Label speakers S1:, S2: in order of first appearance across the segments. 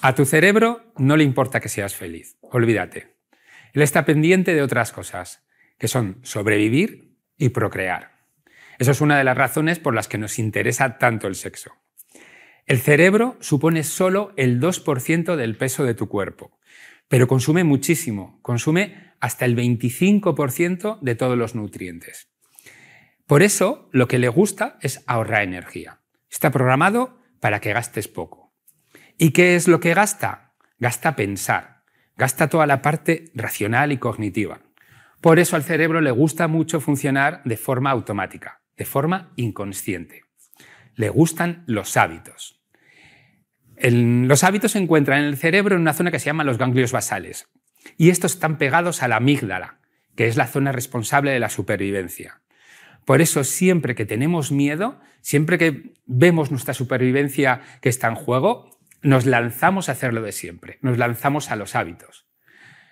S1: A tu cerebro no le importa que seas feliz, olvídate. Él está pendiente de otras cosas, que son sobrevivir y procrear. Eso es una de las razones por las que nos interesa tanto el sexo. El cerebro supone solo el 2% del peso de tu cuerpo, pero consume muchísimo, consume hasta el 25% de todos los nutrientes. Por eso, lo que le gusta es ahorrar energía. Está programado para que gastes poco. ¿Y qué es lo que gasta? Gasta pensar, gasta toda la parte racional y cognitiva. Por eso al cerebro le gusta mucho funcionar de forma automática, de forma inconsciente. Le gustan los hábitos. los hábitos se encuentran en el cerebro en una zona que se llama los ganglios basales. Y estos están pegados a la amígdala, que es la zona responsable de la supervivencia. Por eso siempre que tenemos miedo, siempre que vemos nuestra supervivencia que está en juego, nos lanzamos a hacer lo de siempre, nos lanzamos a los hábitos.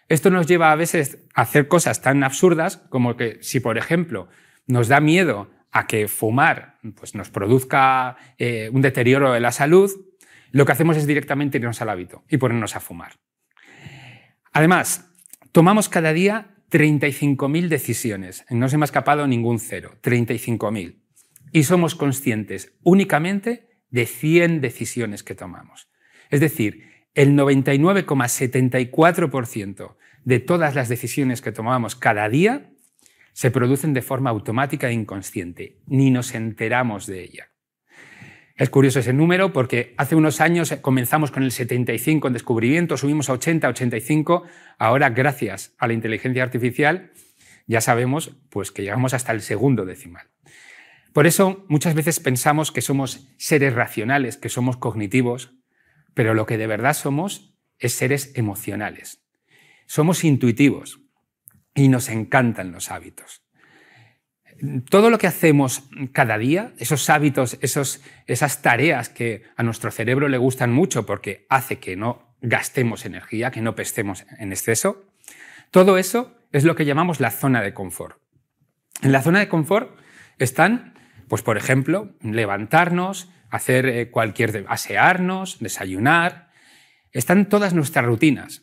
S1: Esto nos lleva a veces a hacer cosas tan absurdas como que si, por ejemplo, nos da miedo a que fumar pues, nos produzca eh, un deterioro de la salud, lo que hacemos es directamente irnos al hábito y ponernos a fumar. Además, tomamos cada día 35.000 decisiones. No se me ha escapado ningún cero, 35.000. Y somos conscientes únicamente de 100 decisiones que tomamos. Es decir, el 99,74% de todas las decisiones que tomamos cada día se producen de forma automática e inconsciente, ni nos enteramos de ella. Es curioso ese número porque hace unos años comenzamos con el 75 en descubrimiento, subimos a 80, 85, ahora gracias a la inteligencia artificial ya sabemos pues que llegamos hasta el segundo decimal. Por eso muchas veces pensamos que somos seres racionales, que somos cognitivos, pero lo que de verdad somos es seres emocionales. Somos intuitivos y nos encantan los hábitos. Todo lo que hacemos cada día, esos hábitos, esas tareas que a nuestro cerebro le gustan mucho porque hace que no gastemos energía, que no pestemos en exceso, todo eso es lo que llamamos la zona de confort. En la zona de confort están, pues por ejemplo, levantarnos, hacer eh, cualquier... asearnos, desayunar. Están todas nuestras rutinas.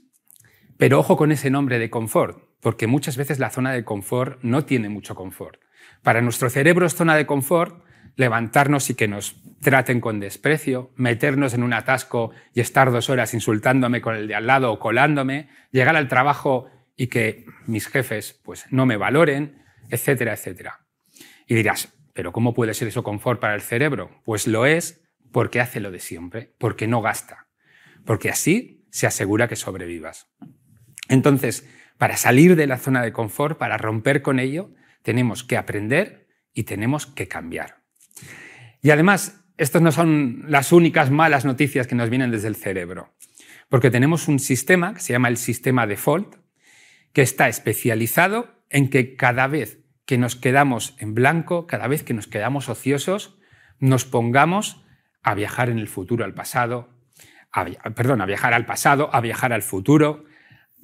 S1: Pero ojo con ese nombre de confort, porque muchas veces la zona de confort no tiene mucho confort. Para nuestro cerebro es zona de confort levantarnos y que nos traten con desprecio, meternos en un atasco y estar dos horas insultándome con el de al lado o colándome, llegar al trabajo y que mis jefes pues, no me valoren, etcétera, etcétera. Y dirás, ¿Pero cómo puede ser eso confort para el cerebro? Pues lo es porque hace lo de siempre, porque no gasta, porque así se asegura que sobrevivas. Entonces, para salir de la zona de confort, para romper con ello, tenemos que aprender y tenemos que cambiar. Y además, estas no son las únicas malas noticias que nos vienen desde el cerebro, porque tenemos un sistema que se llama el sistema default, que está especializado en que cada vez que nos quedamos en blanco, cada vez que nos quedamos ociosos, nos pongamos a viajar en el futuro al pasado, perdón, a viajar al pasado, a viajar al futuro,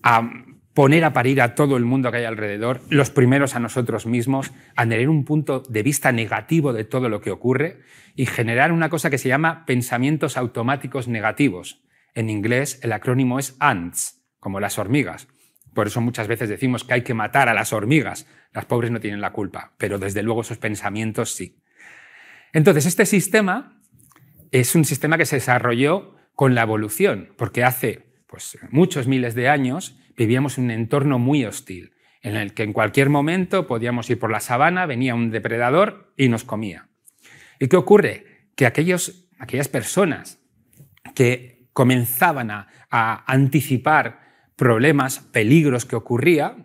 S1: a poner a parir a todo el mundo que hay alrededor, los primeros a nosotros mismos, a tener un punto de vista negativo de todo lo que ocurre y generar una cosa que se llama pensamientos automáticos negativos. En inglés el acrónimo es ANTS, como las hormigas. Por eso muchas veces decimos que hay que matar a las hormigas. Las pobres no tienen la culpa, pero desde luego esos pensamientos sí. Entonces, este sistema es un sistema que se desarrolló con la evolución, porque hace pues, muchos miles de años vivíamos en un entorno muy hostil, en el que en cualquier momento podíamos ir por la sabana, venía un depredador y nos comía. ¿Y qué ocurre? Que aquellos, aquellas personas que comenzaban a, a anticipar problemas, peligros que ocurría,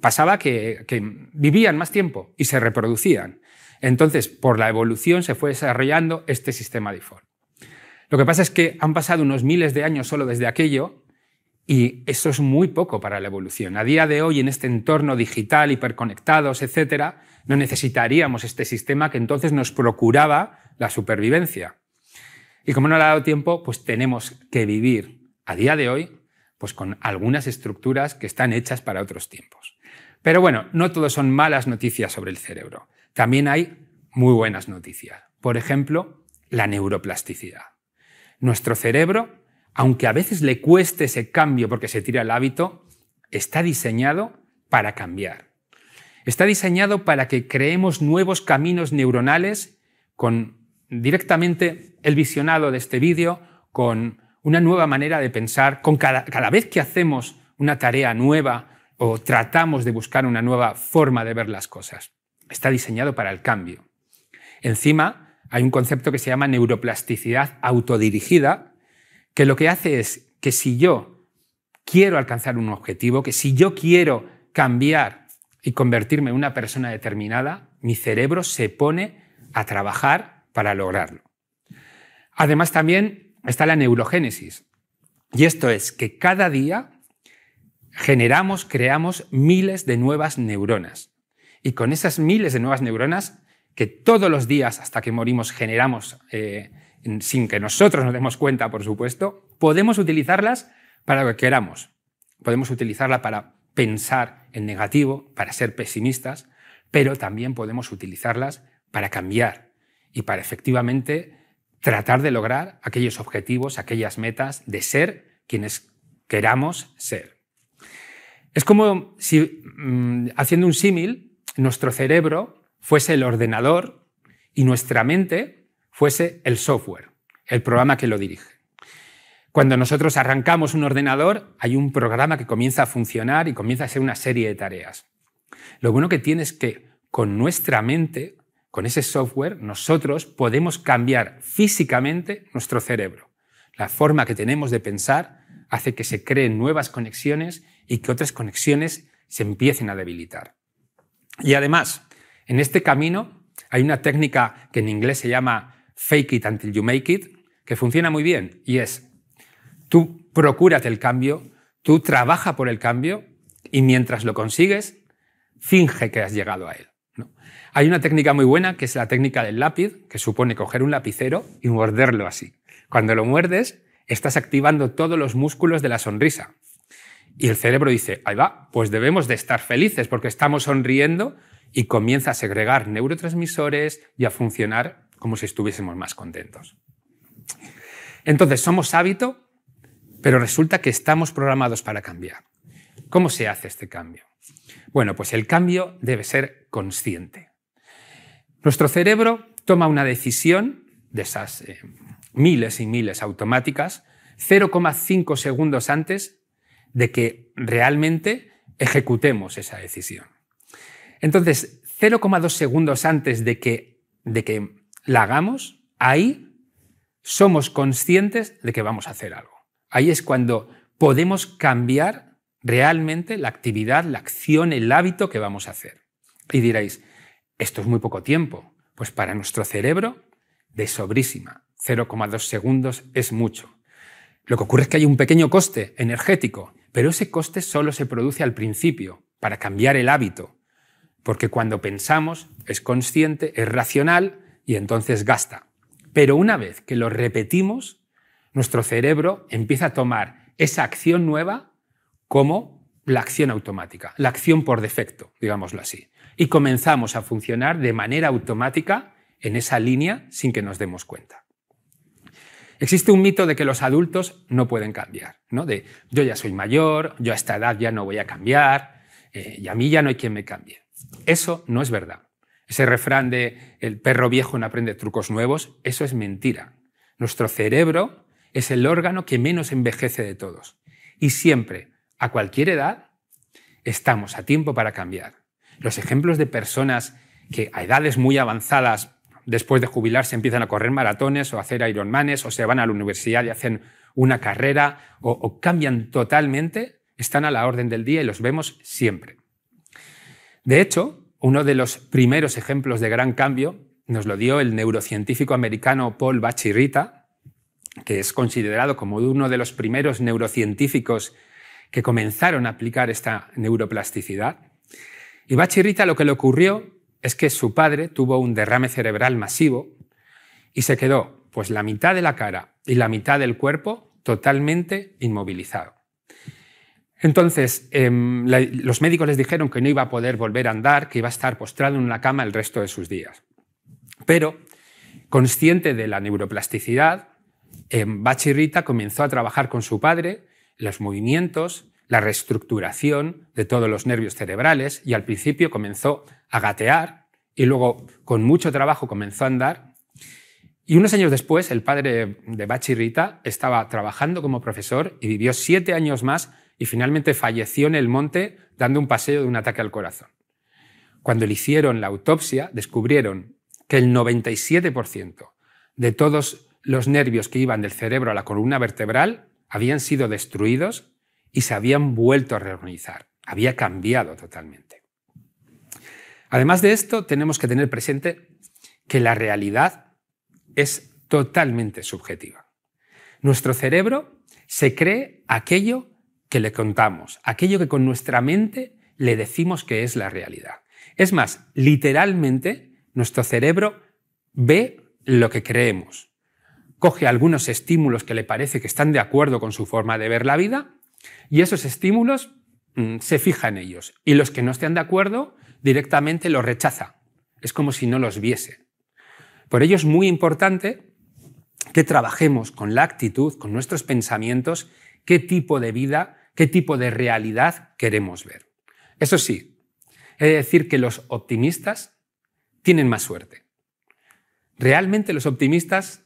S1: pasaba que, vivían más tiempo y se reproducían. Entonces, por la evolución se fue desarrollando este sistema de default. Lo que pasa es que han pasado unos miles de años solo desde aquello y eso es muy poco para la evolución. A día de hoy, en este entorno digital, hiperconectados, etc., no necesitaríamos este sistema que entonces nos procuraba la supervivencia. Y como no le ha dado tiempo, pues tenemos que vivir a día de hoy pues con algunas estructuras que están hechas para otros tiempos. Pero bueno, no todo son malas noticias sobre el cerebro. También hay muy buenas noticias. Por ejemplo, la neuroplasticidad. Nuestro cerebro, aunque a veces le cueste ese cambio porque se tira el hábito, está diseñado para cambiar. Está diseñado para que creemos nuevos caminos neuronales con directamente el visionado de este vídeo, con una nueva manera de pensar con cada, cada vez que hacemos una tarea nueva o tratamos de buscar una nueva forma de ver las cosas. Está diseñado para el cambio. Encima hay un concepto que se llama neuroplasticidad autodirigida, que lo que hace es que si yo quiero alcanzar un objetivo, que si yo quiero cambiar y convertirme en una persona determinada, mi cerebro se pone a trabajar para lograrlo. Además, también está la neurogénesis. Y esto es que cada día generamos, creamos miles de nuevas neuronas. Y con esas miles de nuevas neuronas que todos los días hasta que morimos generamos eh, sin que nosotros nos demos cuenta, por supuesto, podemos utilizarlas para lo que queramos. Podemos utilizarlas para pensar en negativo, para ser pesimistas, pero también podemos utilizarlas para cambiar y para efectivamente tratar de lograr aquellos objetivos, aquellas metas, de ser quienes queramos ser. Es como si, mm, haciendo un símil, nuestro cerebro fuese el ordenador y nuestra mente fuese el software, el programa que lo dirige. Cuando nosotros arrancamos un ordenador, hay un programa que comienza a funcionar y comienza a hacer una serie de tareas. Lo bueno que tiene es que con nuestra mente con ese software nosotros podemos cambiar físicamente nuestro cerebro. La forma que tenemos de pensar hace que se creen nuevas conexiones y que otras conexiones se empiecen a debilitar. Y además, en este camino hay una técnica que en inglés se llama fake it until you make it, que funciona muy bien y es tú procúrate el cambio, tú trabaja por el cambio y mientras lo consigues, finge que has llegado a él. Hay una técnica muy buena que es la técnica del lápiz, que supone coger un lapicero y morderlo así. Cuando lo muerdes, estás activando todos los músculos de la sonrisa. Y el cerebro dice, ahí va, pues debemos de estar felices porque estamos sonriendo y comienza a segregar neurotransmisores y a funcionar como si estuviésemos más contentos. Entonces, somos hábito, pero resulta que estamos programados para cambiar. ¿Cómo se hace este cambio? Bueno, pues el cambio debe ser consciente. Nuestro cerebro toma una decisión de esas eh, miles y miles automáticas 0,5 segundos antes de que realmente ejecutemos esa decisión. Entonces, 0,2 segundos antes de que, de que la hagamos, ahí somos conscientes de que vamos a hacer algo. Ahí es cuando podemos cambiar realmente la actividad, la acción, el hábito que vamos a hacer. Y diréis, esto es muy poco tiempo, pues para nuestro cerebro, de sobrísima, 0,2 segundos es mucho. Lo que ocurre es que hay un pequeño coste energético, pero ese coste solo se produce al principio, para cambiar el hábito, porque cuando pensamos es consciente, es racional y entonces gasta. Pero una vez que lo repetimos, nuestro cerebro empieza a tomar esa acción nueva como la acción automática, la acción por defecto, digámoslo así y comenzamos a funcionar de manera automática en esa línea sin que nos demos cuenta. Existe un mito de que los adultos no pueden cambiar, ¿no? De yo ya soy mayor, yo a esta edad ya no voy a cambiar, eh, y a mí ya no hay quien me cambie. Eso no es verdad. Ese refrán de el perro viejo no aprende trucos nuevos, eso es mentira. Nuestro cerebro es el órgano que menos envejece de todos. Y siempre, a cualquier edad, estamos a tiempo para cambiar los ejemplos de personas que a edades muy avanzadas, después de jubilarse, empiezan a correr maratones o a hacer Ironmanes o se van a la universidad y hacen una carrera o, o cambian totalmente, están a la orden del día y los vemos siempre. De hecho, uno de los primeros ejemplos de gran cambio nos lo dio el neurocientífico americano Paul Bachirita, que es considerado como uno de los primeros neurocientíficos que comenzaron a aplicar esta neuroplasticidad. Y Bachirrita lo que le ocurrió es que su padre tuvo un derrame cerebral masivo y se quedó pues la mitad de la cara y la mitad del cuerpo totalmente inmovilizado. Entonces, em, los médicos les dijeron que no iba a poder volver a andar, que iba a estar postrado en la cama el resto de sus días. Pero, consciente de la neuroplasticidad, em, Bachirrita comenzó a trabajar con su padre los movimientos la reestructuración de todos los nervios cerebrales y al principio comenzó a gatear y luego con mucho trabajo comenzó a andar. Y unos años después, el padre de Bachirita estaba trabajando como profesor y vivió siete años más y finalmente falleció en el monte dando un paseo de un ataque al corazón. Cuando le hicieron la autopsia, descubrieron que el 97% de todos los nervios que iban del cerebro a la columna vertebral habían sido destruidos y se habían vuelto a reorganizar. Había cambiado totalmente. Además de esto, tenemos que tener presente que la realidad es totalmente subjetiva. Nuestro cerebro se cree aquello que le contamos, aquello que con nuestra mente le decimos que es la realidad. Es más, literalmente, nuestro cerebro ve lo que creemos, coge algunos estímulos que le parece que están de acuerdo con su forma de ver la vida y esos estímulos mm, se fijan en ellos. Y los que no estén de acuerdo directamente los rechaza. Es como si no los viese. Por ello es muy importante que trabajemos con la actitud, con nuestros pensamientos, qué tipo de vida, qué tipo de realidad queremos ver. Eso sí, he de decir que los optimistas tienen más suerte. Realmente los optimistas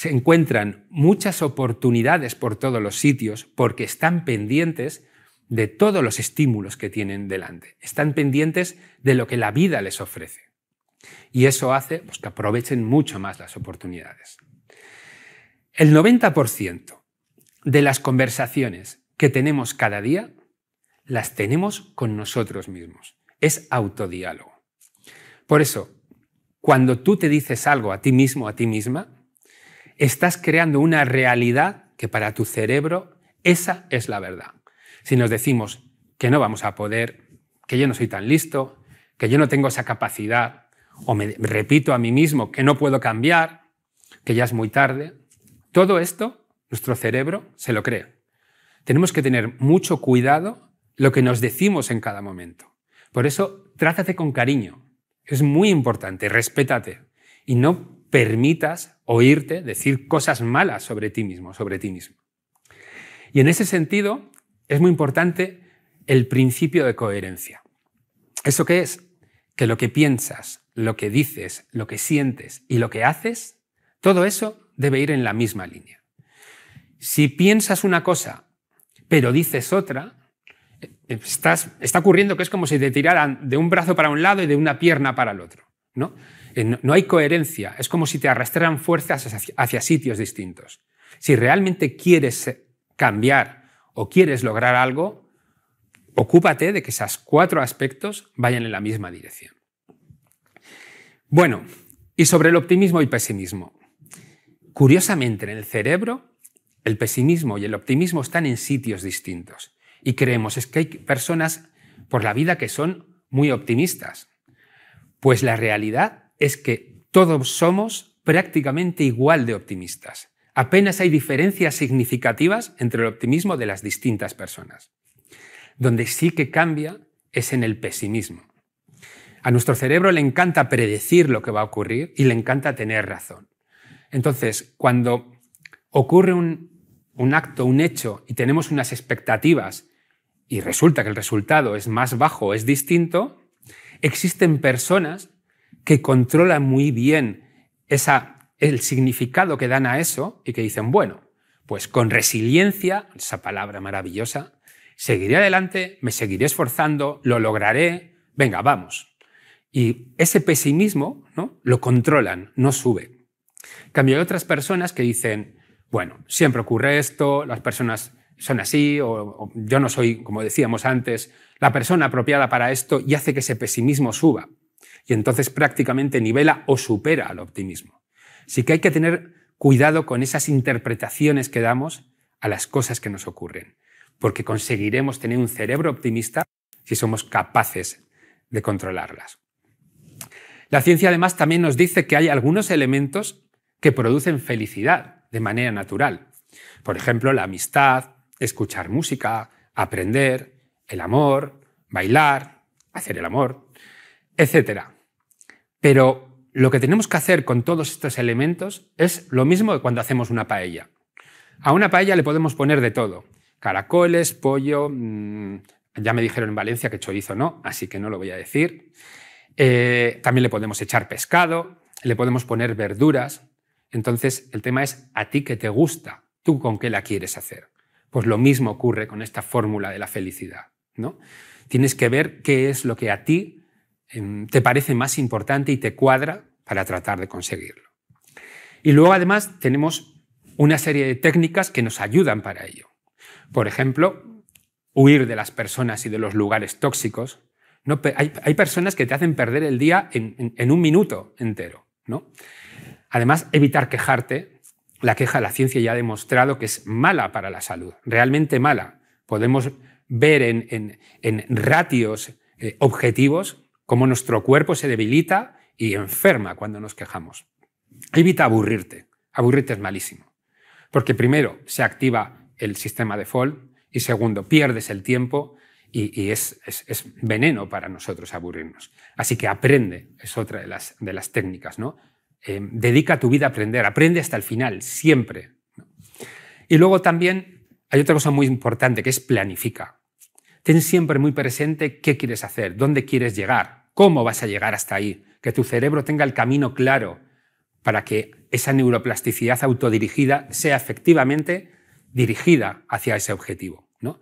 S1: se encuentran muchas oportunidades por todos los sitios porque están pendientes de todos los estímulos que tienen delante, están pendientes de lo que la vida les ofrece. Y eso hace pues, que aprovechen mucho más las oportunidades. El 90% de las conversaciones que tenemos cada día las tenemos con nosotros mismos. Es autodiálogo. Por eso, cuando tú te dices algo a ti mismo, a ti misma, estás creando una realidad que para tu cerebro esa es la verdad. Si nos decimos que no vamos a poder, que yo no soy tan listo, que yo no tengo esa capacidad, o me repito a mí mismo que no puedo cambiar, que ya es muy tarde, todo esto nuestro cerebro se lo cree. Tenemos que tener mucho cuidado lo que nos decimos en cada momento. Por eso, trátate con cariño. Es muy importante, respétate. Y no permitas oírte decir cosas malas sobre ti mismo, sobre ti mismo. Y en ese sentido es muy importante el principio de coherencia. ¿Eso qué es? Que lo que piensas, lo que dices, lo que sientes y lo que haces, todo eso debe ir en la misma línea. Si piensas una cosa pero dices otra, está ocurriendo que es como si te tiraran de un brazo para un lado y de una pierna para el otro. ¿no? Eh, no hay coherencia, es como si te arrastraran fuerzas hacia, sitios distintos. Si realmente quieres eh, cambiar o quieres lograr algo, ocúpate de que esos cuatro aspectos vayan en la misma dirección. Bueno, y sobre el optimismo y pesimismo. Curiosamente, en el cerebro, el pesimismo y el optimismo están en sitios distintos. Y creemos es que hay personas por la vida que son muy optimistas. Pues la realidad es que todos somos prácticamente igual de optimistas. Apenas hay diferencias significativas entre el optimismo de las distintas personas. Donde sí que cambia es en el pesimismo. A nuestro cerebro le encanta predecir lo que va a ocurrir y le encanta tener razón. Entonces, cuando ocurre un, acto, un hecho, y tenemos unas expectativas y resulta que el resultado es más bajo, o es distinto, existen personas que controlan muy bien el significado que dan a eso y que dicen, bueno, pues con resiliencia, esa palabra maravillosa, seguiré adelante, me seguiré esforzando, lo lograré, venga, vamos. Y ese pesimismo ¿no? lo controlan, no sube. Cambio de otras personas que dicen, bueno, siempre ocurre esto, las personas son así, o yo no soy, como decíamos antes, la persona apropiada para esto y hace que ese pesimismo suba y entonces prácticamente nivela o supera al optimismo. Sí que hay que tener cuidado con esas interpretaciones que damos a las cosas que nos ocurren, porque conseguiremos tener un cerebro optimista si somos capaces de controlarlas. La ciencia además también nos dice que hay algunos elementos que producen felicidad de manera natural. Por ejemplo, la amistad, escuchar música, aprender, el amor, bailar, hacer el amor, etcétera. Pero lo que tenemos que hacer con todos estos elementos es lo mismo que cuando hacemos una paella. A una paella le podemos poner de todo. Caracoles, pollo, mm, ya me dijeron en Valencia que chorizo no, así que no lo voy a decir. Eh, también le podemos echar pescado, le podemos poner verduras. Entonces, el tema es a ti que te gusta, tú con qué la quieres hacer. Pues lo mismo ocurre con esta fórmula de la felicidad. ¿no? Tienes que ver qué es lo que a ti Em, te parece más importante y te cuadra para tratar de conseguirlo. Y luego además tenemos una serie de técnicas que nos ayudan para ello. Por ejemplo, huir de las personas y de los lugares tóxicos. hay, personas que te hacen perder el día en, un minuto entero. Además, evitar quejarte. La queja, la ciencia ya ha demostrado que es mala para la salud, realmente mala. Podemos ver en, ratios eh, objetivos como nuestro cuerpo se debilita y enferma cuando nos quejamos. Evita aburrirte. Aburrirte es malísimo. Porque primero se activa el sistema de default y segundo pierdes el tiempo y, es, veneno para nosotros aburrirnos. Así que aprende, es otra de las, de las técnicas. ¿no? Eh, dedica tu vida a aprender, aprende hasta el final, siempre. Y luego también hay otra cosa muy importante que es planifica. Ten siempre muy presente qué quieres hacer, dónde quieres llegar, ¿Cómo vas a llegar hasta ahí? Que tu cerebro tenga el camino claro para que esa neuroplasticidad autodirigida sea efectivamente dirigida hacia ese objetivo. ¿no?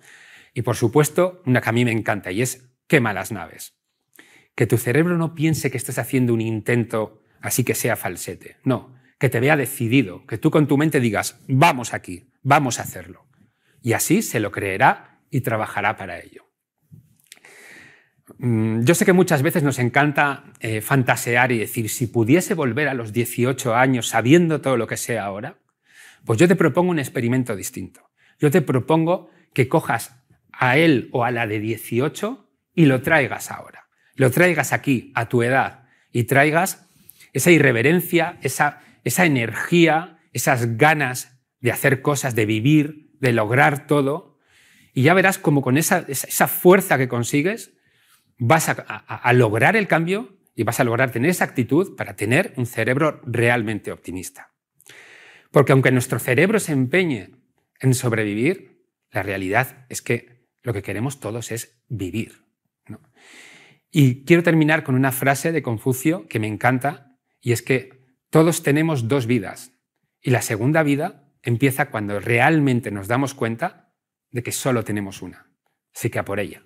S1: Y por supuesto, una que a mí me encanta y es quema las naves. Que tu cerebro no piense que estás haciendo un intento así que sea falsete. No, que te vea decidido, que tú con tu mente digas, vamos aquí, vamos a hacerlo. Y así se lo creerá y trabajará para ello. Mm, yo sé que muchas veces nos encanta eh, fantasear y decir, si pudiese volver a los 18 años sabiendo todo lo que sé ahora, pues yo te propongo un experimento distinto. Yo te propongo que cojas a él o a la de 18 y lo traigas ahora. Lo traigas aquí, a tu edad, y traigas esa irreverencia, esa, esa energía, esas ganas de hacer cosas, de vivir, de lograr todo. Y ya verás como con esa, esa fuerza que consigues, vas a, lograr el cambio y vas a lograr tener esa actitud para tener un cerebro realmente optimista. Porque aunque nuestro cerebro se empeñe en sobrevivir, la realidad es que lo que queremos todos es vivir. Y quiero terminar con una frase de Confucio que me encanta, y es que todos tenemos dos vidas, y la segunda vida empieza cuando realmente nos damos cuenta de que solo tenemos una. Así que a por ella.